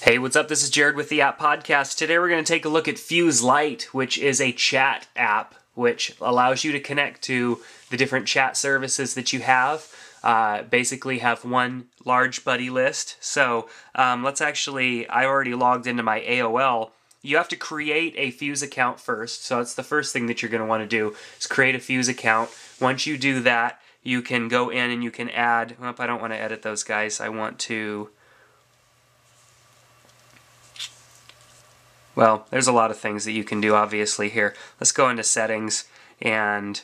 Hey, what's up? This is Jared with the App Podcast. Today we're going to take a look at Fuse Lite, which is a chat app which allows you to connect to the different chat services that you have. Uh, basically, have one large buddy list. So um, let's actually, I already logged into my AOL. You have to create a Fuse account first. So it's the first thing that you're going to want to do is create a Fuse account. Once you do that, you can go in and you can add. Oh, I don't want to edit those guys. I want to Well, there's a lot of things that you can do obviously here. Let's go into settings and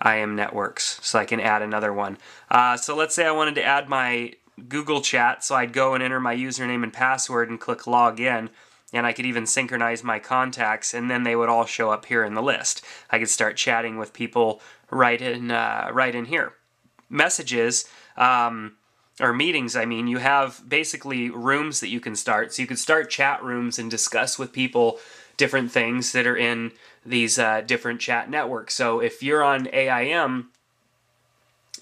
I am networks so I can add another one. Uh, so let's say I wanted to add my Google Chat, so I'd go and enter my username and password and click log in, and I could even synchronize my contacts, and then they would all show up here in the list. I could start chatting with people right in uh, right in here. Messages. Um, or meetings, I mean, you have basically rooms that you can start. So you can start chat rooms and discuss with people different things that are in these uh, different chat networks. So if you're on AIM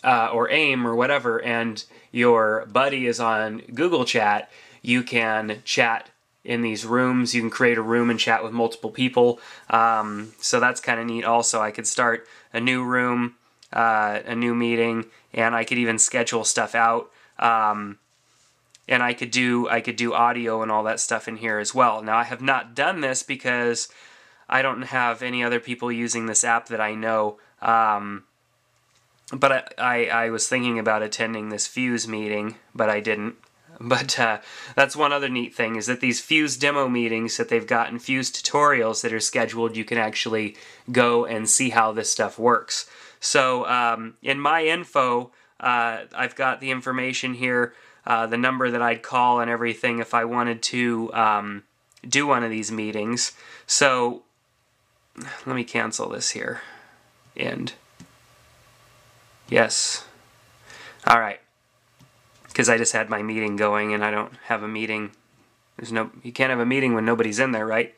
uh, or AIM or whatever, and your buddy is on Google Chat, you can chat in these rooms. You can create a room and chat with multiple people. Um, so that's kind of neat. Also, I could start a new room, uh, a new meeting, and I could even schedule stuff out um, and I could do I could do audio and all that stuff in here as well. Now I have not done this because I don't have any other people using this app that I know. Um, but I, I, I, was thinking about attending this Fuse meeting, but I didn't. But uh, that's one other neat thing is that these Fuse demo meetings that they've got and Fuse tutorials that are scheduled, you can actually go and see how this stuff works. So um, in my info, uh, I've got the information here, uh, the number that I'd call and everything if I wanted to um, do one of these meetings. So let me cancel this here. End. Yes. All right. Because I just had my meeting going and I don't have a meeting. There's no, you can't have a meeting when nobody's in there, right?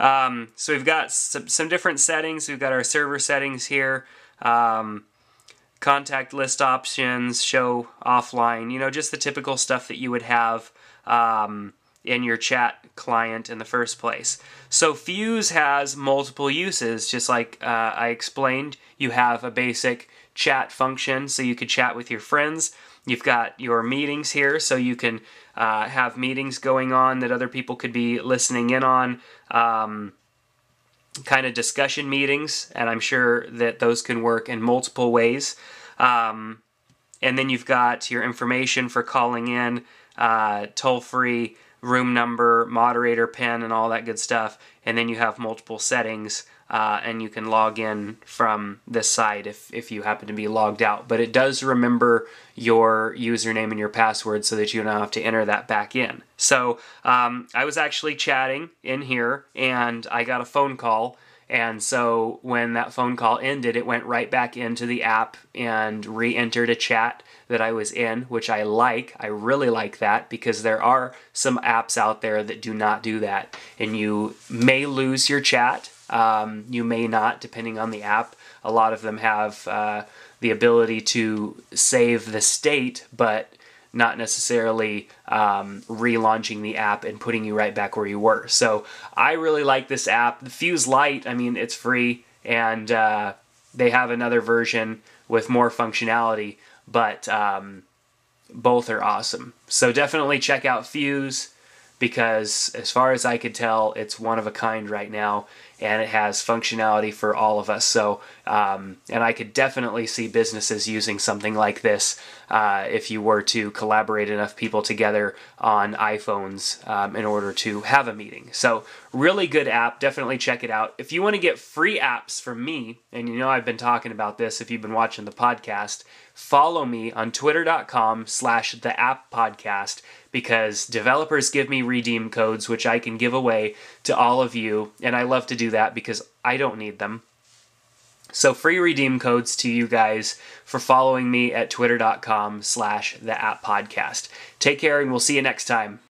Um, so we've got some, some, different settings. We've got our server settings here. Um, contact list options, show offline, you know, just the typical stuff that you would have um, in your chat client in the first place. So Fuse has multiple uses, just like uh, I explained. You have a basic chat function, so you could chat with your friends. You've got your meetings here, so you can uh, have meetings going on that other people could be listening in on. Um, kind of discussion meetings, and I'm sure that those can work in multiple ways. Um, and then you've got your information for calling in, uh, toll free, room number, moderator pin, and all that good stuff. And then you have multiple settings uh, and you can log in from this side if, if you happen to be logged out. But it does remember your username and your password so that you don't have to enter that back in. So um, I was actually chatting in here and I got a phone call. And so when that phone call ended, it went right back into the app and re entered a chat that I was in, which I like. I really like that because there are some apps out there that do not do that. And you may lose your chat um, you may not, depending on the app. A lot of them have uh, the ability to save the state, but not necessarily um, relaunching the app and putting you right back where you were. So I really like this app. The Fuse Lite, I mean, it's free, and uh, they have another version with more functionality, but um, both are awesome. So definitely check out Fuse because, as far as I could tell, it's one of a kind right now, and it has functionality for all of us. So, um, and I could definitely see businesses using something like this uh, if you were to collaborate enough people together on iPhones um, in order to have a meeting. So, really good app. Definitely check it out. If you want to get free apps from me, and you know I've been talking about this if you've been watching the podcast, follow me on twitter.com slash the app podcast because developers give me redeem codes which I can give away to all of you, and I love to do that because I don't need them. So free redeem codes to you guys for following me at twitter.com slash the app podcast. Take care and we'll see you next time.